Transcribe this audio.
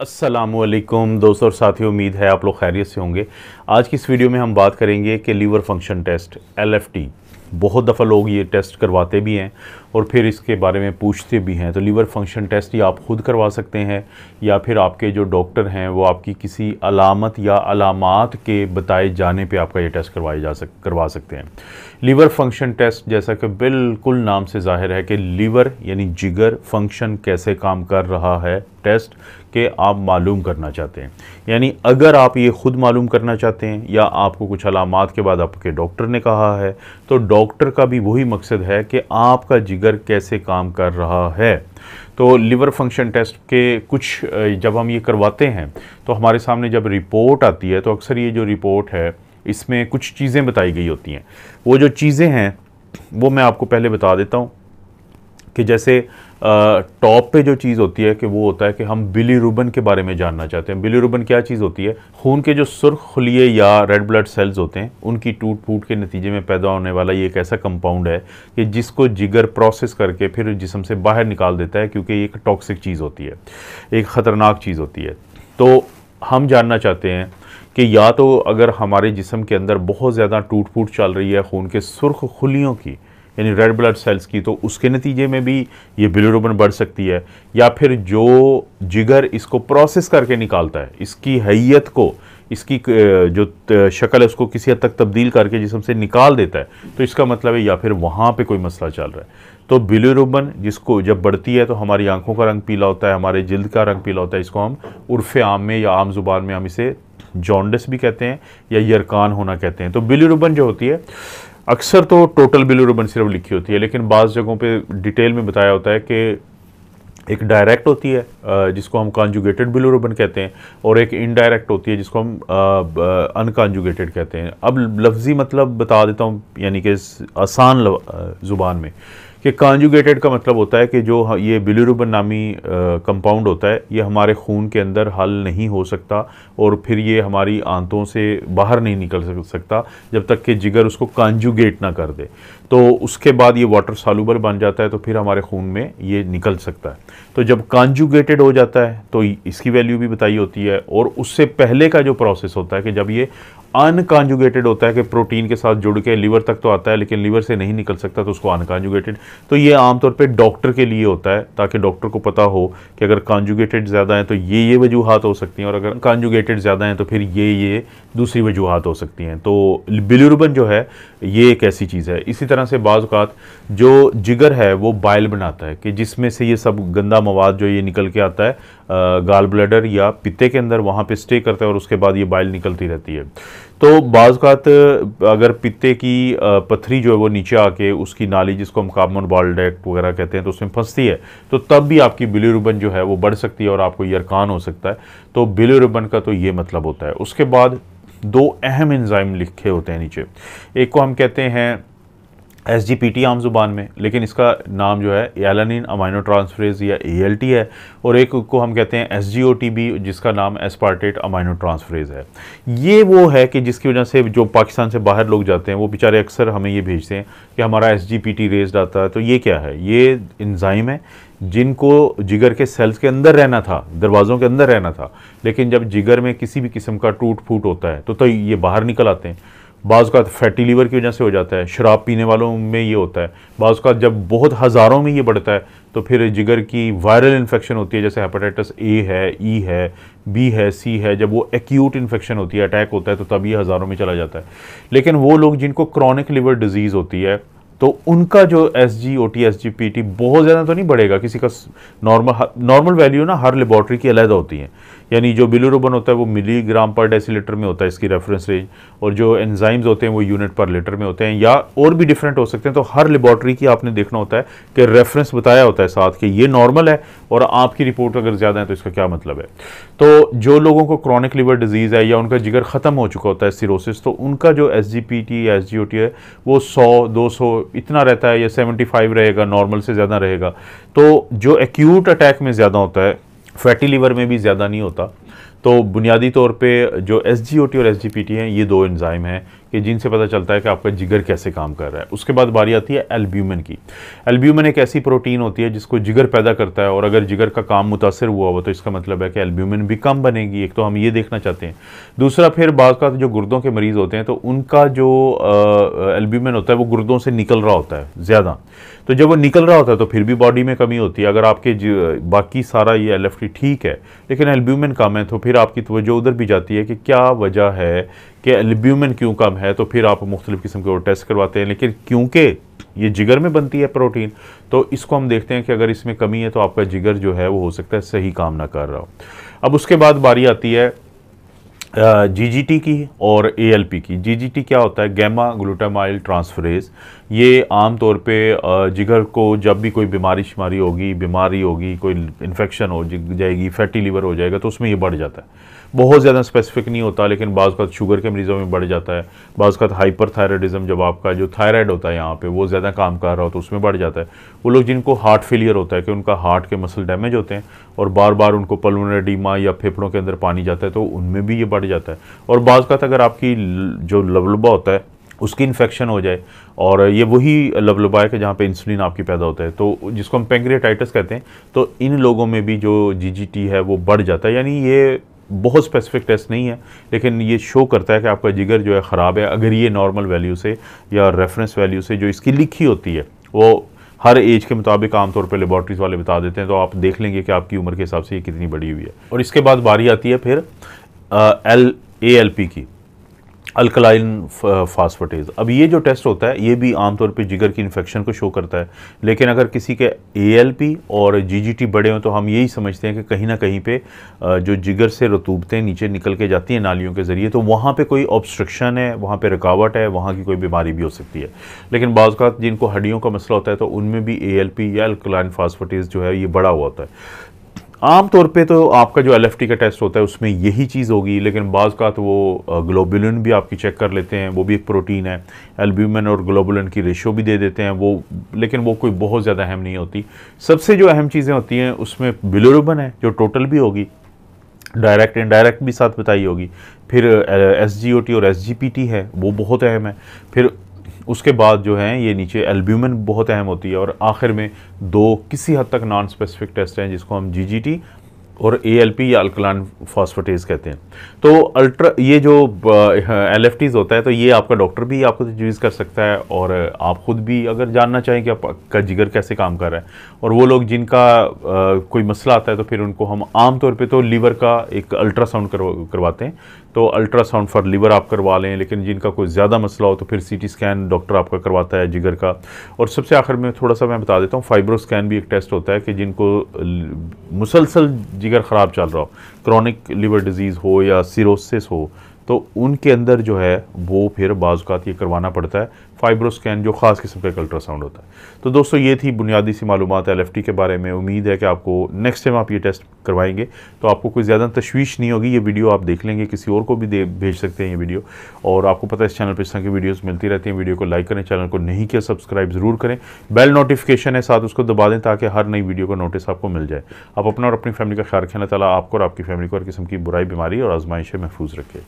असलम दोस्तों और साथियों उम्मीद है आप लोग खैरियत से होंगे आज की इस वीडियो में हम बात करेंगे कि लीवर फंक्शन टेस्ट टी बहुत दफ़ा लोग ये टेस्ट करवाते भी हैं और फिर इसके बारे में पूछते भी हैं तो लीवर फंक्शन टेस्ट ये आप ख़ुद करवा सकते हैं या फिर आपके जो डॉक्टर हैं वो आपकी किसी अलामत या अलामत के बताए जाने पे आपका ये टेस्ट करवाए जा सक करवा सकते हैं लीवर फंक्शन टेस्ट जैसा कि बिल्कुल नाम से जाहिर है कि लीवर यानी जिगर फंक्शन कैसे काम कर रहा है टेस्ट के आप मालूम करना चाहते हैं यानी अगर आप ये ख़ुद मालूम करना चाहते हैं या आपको कुछ अलामत के बाद आपके डॉक्टर ने कहा है तो डॉक्टर का भी वही मकसद है कि आपका जिगर कैसे काम कर रहा है तो लिवर फंक्शन टेस्ट के कुछ जब हम ये करवाते हैं तो हमारे सामने जब रिपोर्ट आती है तो अक्सर ये जो रिपोर्ट है इसमें कुछ चीज़ें बताई गई होती हैं वो जो चीज़ें हैं वो मैं आपको पहले बता देता हूँ कि जैसे टॉप पे जो चीज़ होती है कि वो होता है कि हम बिली रूबन के बारे में जानना चाहते हैं बिली रूबन क्या चीज़ होती है खून के जो सुर्ख खुलिए या रेड ब्लड सेल्स होते हैं उनकी टूट फूट के नतीजे में पैदा होने वाला ये एक ऐसा कंपाउंड है कि जिसको जिगर प्रोसेस करके फिर जिसम से बाहर निकाल देता है क्योंकि एक टॉक्सिक चीज़ होती है एक ख़तरनाक चीज़ होती है तो हम जानना चाहते हैं कि या तो अगर हमारे जिसम के अंदर बहुत ज़्यादा टूट फूट चल रही है खून के सुर्ख खुलियों की यानी रेड ब्लड सेल्स की तो उसके नतीजे में भी ये बिलोरोबन बढ़ सकती है या फिर जो जिगर इसको प्रोसेस करके निकालता है इसकी हैयत को इसकी जो शक्ल है उसको किसी हद तक तब्दील करके जिसम से निकाल देता है तो इसका मतलब है या फिर वहाँ पे कोई मसला चल रहा है तो बिलोरोबन जिसको जब बढ़ती है तो हमारी आंखों का रंग पीला होता है हमारे जल्द का रंग पीला होता है इसको हम उर्फ आम में या आम जुबान में हम इसे जॉन्डिस भी कहते हैं या यरकान होना कहते हैं तो बिलीरुबन जो होती है अक्सर तो टोटल बिलीरुबन सिर्फ लिखी होती है लेकिन बाज़ जगहों पे डिटेल में बताया होता है कि एक डायरेक्ट होती है जिसको हम कॉन्जुगेटेड बिलोरबन कहते हैं और एक इनडायरेक्ट होती है जिसको हम अनकॉन्जुगेटेड कहते हैं अब लफ्ज़ी मतलब बता देता हूँ यानी कि आसान ज़ुबान में कि कॉन्जुगेटेड का मतलब होता है कि जो ये बिलिरुबन नामी कंपाउंड होता है ये हमारे खून के अंदर हल नहीं हो सकता और फिर ये हमारी आंतों से बाहर नहीं निकल सकता जब तक कि जिगर उसको कॉन्जुगेट ना कर दे तो उसके बाद ये वाटर सालूबल बन जाता है तो फिर हमारे खून में ये निकल सकता है तो जब कॉन्जुगेटेड हो जाता है तो इसकी वैल्यू भी बताई होती है और उससे पहले का जो प्रोसेस होता है कि जब ये अनकॉन्जुगेटेड होता है कि प्रोटीन के साथ जुड़ के लीवर तक तो आता है लेकिन लीवर से नहीं निकल सकता तो उसको अनकॉन्जुगेटेड तो ये आमतौर पे डॉक्टर के लिए होता है ताकि डॉक्टर को पता हो कि अगर कॉन्जुगेटेड ज़्यादा हैं तो ये ये वजूहत हो सकती हैं और अगर कॉन्जुगेटेड ज़्यादा हैं तो फिर ये ये दूसरी वजूहत हो सकती हैं तो बिलुरबन जो है ये एक ऐसी चीज़ है इसी तरह से बाज़ात जो जिगर है वो बाइल बनाता है कि जिसमें से ये सब गंदा मवाद जो ये निकल के आता है गाल ब्लडर या पिते के अंदर वहाँ पर स्टे करता है और उसके बाद ये बाइल निकलती रहती है तो बाज़ात अगर पित्ते की पथरी जो है वो नीचे आके उसकी नाली जिसको हम कामन बाल्ड एक्ट वगैरह कहते हैं तो उसमें फंसती है तो तब भी आपकी बिलीरुबन जो है वो बढ़ सकती है और आपको यरकान हो सकता है तो बिलीरुबन का तो ये मतलब होता है उसके बाद दो अहम इंजाइम लिखे होते हैं नीचे एक को हम कहते हैं एस जी पी टी आम जुबान में लेकिन इसका नाम जो है एलानिन अमाइनो ट्रांसफ्रेज़ या ए एल टी है और एक को हम कहते हैं एस जी ओ टी बी जिसका नाम एस्पार्टेट अमाइनो ट्रांसफ्रेज है ये वो है कि जिसकी वजह से जो पाकिस्तान से बाहर लोग जाते हैं वो बेचारे अक्सर हमें ये भेजते हैं कि हमारा S G P T raised आता है तो ये क्या है ये इंजाइम है जिनको जिगर के सेल्स के अंदर रहना था दरवाज़ों के अंदर रहना था लेकिन जब जिगर में किसी भी किस्म का टूट फूट होता है तो, तो ये बाहर निकल आते हैं बाज़ का फैटी लीवर की वजह से हो जाता है शराब पीने वालों में ये होता है बाज़ का जब बहुत हज़ारों में ये बढ़ता है तो फिर जिगर की वायरल इन्फेक्शन होती है जैसे हेपेटाइटिस ए है ई है बी है सी है जब वो एक्यूट इन्फेक्शन होती है अटैक होता है तो तब ये हज़ारों में चला जाता है लेकिन वो लोग जिनको क्रॉनिक लिवर डिज़ीज़ होती है तो उनका जो S G O T S G P T बहुत ज़्यादा तो नहीं बढ़ेगा किसी का नॉर्मल नॉर्मल वैल्यू ना हर लेबॉर्ट्री की अलहदा होती है यानी जो बिलोरोबन होता है वो मिलीग्राम पर डेसीलीटर में होता है इसकी रेफरेंस रेंज और जो एंजाइम्स होते हैं वो यूनिट पर लीटर में होते हैं या और भी डिफरेंट हो सकते हैं तो हर लेबॉर्ट्री की आपने देखना होता है कि रेफरेंस बताया होता है साथ कि ये नॉर्मल है और आपकी रिपोर्ट अगर ज़्यादा है तो इसका क्या मतलब है तो जो लोगों को क्रॉनिक लिवर डिजीज़ है या उनका जिगर ख़त्म हो चुका होता है सिरोसिस तो उनका जो S G P T S G O T है वो सौ दो सौ इतना रहता है या सेवेंटी फाइव रहेगा नॉर्मल से ज़्यादा रहेगा तो जो एक्यूट अटैक में ज़्यादा होता है फैटी लीवर में भी ज़्यादा नहीं होता तो बुनियादी तौर पे जो एस और एस हैं ये दो एंजाइम हैं कि जिनसे पता चलता है कि आपका जिगर कैसे काम कर रहा है उसके बाद बारी आती है एल्ब्यूमिन की एल्ब्यूमिन एक ऐसी प्रोटीन होती है जिसको जिगर पैदा करता है और अगर जिगर का काम मुतासर हुआ हो तो इसका मतलब है कि एल्ब्यूमिन भी कम बनेगी एक तो हम ये देखना चाहते हैं दूसरा फिर बाद का जो गुर्दों के मरीज़ होते हैं तो उनका जो एल्ब्यूमिन होता है वो गुर्दों से निकल रहा होता है ज़्यादा तो जब वो निकल रहा होता है तो फिर भी बॉडी में कमी होती है अगर आपके बाकी सारा ये एल ठीक है लेकिन एल्ब्यूमिन कम है तो फिर आपकी तवज्जो उधर भी जाती है कि क्या वजह है कि एल्ब्यूमिन क्यों कम है तो फिर आप मुख्तलिफ़ किस्म के टेस्ट करवाते हैं लेकिन क्योंकि ये जिगर में बनती है प्रोटीन तो इसको हम देखते हैं कि अगर इसमें कमी है तो आपका जिगर जो है वो हो सकता है सही काम ना कर रहा हो अब उसके बाद बारी आती है जीजीटी की और एएलपी की जीजीटी क्या होता है गैमा ग्लूटामाइल ट्रांसफरेज ये आम तौर पे जिगर को जब भी कोई बीमारी शुमारी होगी बीमारी होगी कोई इन्फेक्शन हो जाएगी फैटी लीवर हो जाएगा तो उसमें ये बढ़ जाता है बहुत ज़्यादा स्पेसिफिक नहीं होता लेकिन बाज़ का शुगर के मरीज़ों में बढ़ जाता है बाज़ का हाइपर थायराइडिज़म जब आपका जो थायराइड होता है यहाँ पे वो ज़्यादा काम कर रहा हो तो उसमें बढ़ जाता है वो लोग जिनको हार्ट फेलियर होता है कि उनका हार्ट के मसल डैमेज होते हैं और बार बार उनको पलमोनरी डीमा या फेफड़ों के अंदर पानी जाता है तो उनमें भी ये बढ़ बढ़ जाता है और बाज़ात अगर आपकी जो लबलबा होता है उसकी इन्फेक्शन हो जाए और ये वही लबलबा है कि जहाँ पे इंसुलिन आपकी पैदा होता है तो जिसको हम पेंक्रियाटाइटिस कहते हैं तो इन लोगों में भी जो जीजीटी है वो बढ़ जाता है यानी ये बहुत स्पेसिफिक टेस्ट नहीं है लेकिन ये शो करता है कि आपका जिगर जो है ख़राब है अगर ये नॉर्मल वैल्यू से या रेफरेंस वैल्यू से जो इसकी लिखी होती है वो हर एज के मुताबिक आमतौर पर लेबॉर्ट्रीज वाले बता देते हैं तो आप देख लेंगे कि आपकी उम्र के हिसाब से ये कितनी बड़ी हुई है और इसके बाद बारी आती है फिर एल ए एल पी की अल्कलाइन फास्फोटेज अब ये जो टेस्ट होता है ये भी आमतौर पे जिगर की इन्फेक्शन को शो करता है लेकिन अगर किसी के ए एल पी और जी जी टी बड़े हों तो हम यही समझते हैं कि कहीं ना कहीं पे जो जिगर से रतूबतें नीचे निकल के जाती हैं नालियों के ज़रिए तो वहाँ पे कोई ऑब्स्ट्रक्शन है वहाँ पे रुकावट है वहाँ की कोई बीमारी भी हो सकती है लेकिन बाज़ा जिनको हड्डियों का मसला होता है तो उनमें भी ए या अल्कलाइन फास्फोटेज जो है ये बड़ा हुआ होता है आम तौर पे तो आपका जो एल का टेस्ट होता है उसमें यही चीज़ होगी लेकिन बाज़ का तो वो ग्लोबुलिन भी आपकी चेक कर लेते हैं वो भी एक प्रोटीन है एल्ब्यूमिन और ग्लोबुलिन की रेशो भी दे देते हैं वो लेकिन वो कोई बहुत ज़्यादा अहम नहीं होती सबसे जो अहम चीज़ें होती हैं उसमें बिलोरबन है जो टोटल भी होगी डायरेक्ट इनडायरेक्ट भी साथ बताई होगी फिर एस जी ओ टी और एस जी पी टी है वो बहुत अहम है फिर उसके बाद जो है ये नीचे एल्ब्यूमिन बहुत अहम होती है और आखिर में दो किसी हद तक नॉन स्पेसिफिक टेस्ट हैं जिसको हम जी और ए या अल्कलान फॉस्फेटेज कहते हैं तो अल्ट्रा ये जो एल एफ हाँ, होता है तो ये आपका डॉक्टर भी आपको यूज़ कर सकता है और आप ख़ुद भी अगर जानना चाहें कि आपका जिगर कैसे काम कर रहा है और वो लोग जिनका आ, कोई मसला आता है तो फिर उनको हम आम तौर पे तो लीवर का एक अल्ट्रासाउंड करवा करवाते हैं तो अल्ट्रासाउंड फॉर लीवर आप करवा लें लेकिन जिनका कोई ज़्यादा मसला हो तो फिर सी स्कैन डॉक्टर आपका करवाता है जिगर का और सबसे आखिर में थोड़ा सा मैं बता देता हूँ फाइब्रो स्कैन भी एक टेस्ट होता है कि जिनको मुसलसल जिगर ख़राब चल रहा हो क्रॉनिक लीवर डिजीज़ हो या सिरोसिस हो तो उनके अंदर जो है वो फिर बाजुकात ये करवाना पड़ता है फाइब्रोस्कैन जो ख़ास किस्म का अल्ट्रासाउंड होता है तो दोस्तों ये थी बुनियादी सी मालूम एल एफ टी के बारे में उम्मीद है कि आपको नेक्स्ट टाइम आप ये टेस्ट करवाएंगे तो आपको कोई ज़्यादा तशवीश नहीं होगी ये वीडियो आप देख लेंगे किसी और को भी दे भेज सकते हैं ये वीडियो और आपको पता है इस चैनल पर इस तरह की वीडियोज़ मिलती रहती हैं वीडियो को लाइक करें चैनल को नहीं किया सब्सक्राइब ज़रूर करें बेल नोटिफिकेशन है साथ उसको दबा दें ताकि हर नई वीडियो का नोटिस आपको मिल जाए आप अपना और अपनी फैमिली का ख्याल रखें अल्लाह आपको और आपकी फैमिली को हर किस्म की बुराई बीमारी और आजमाइशें महफूज रखें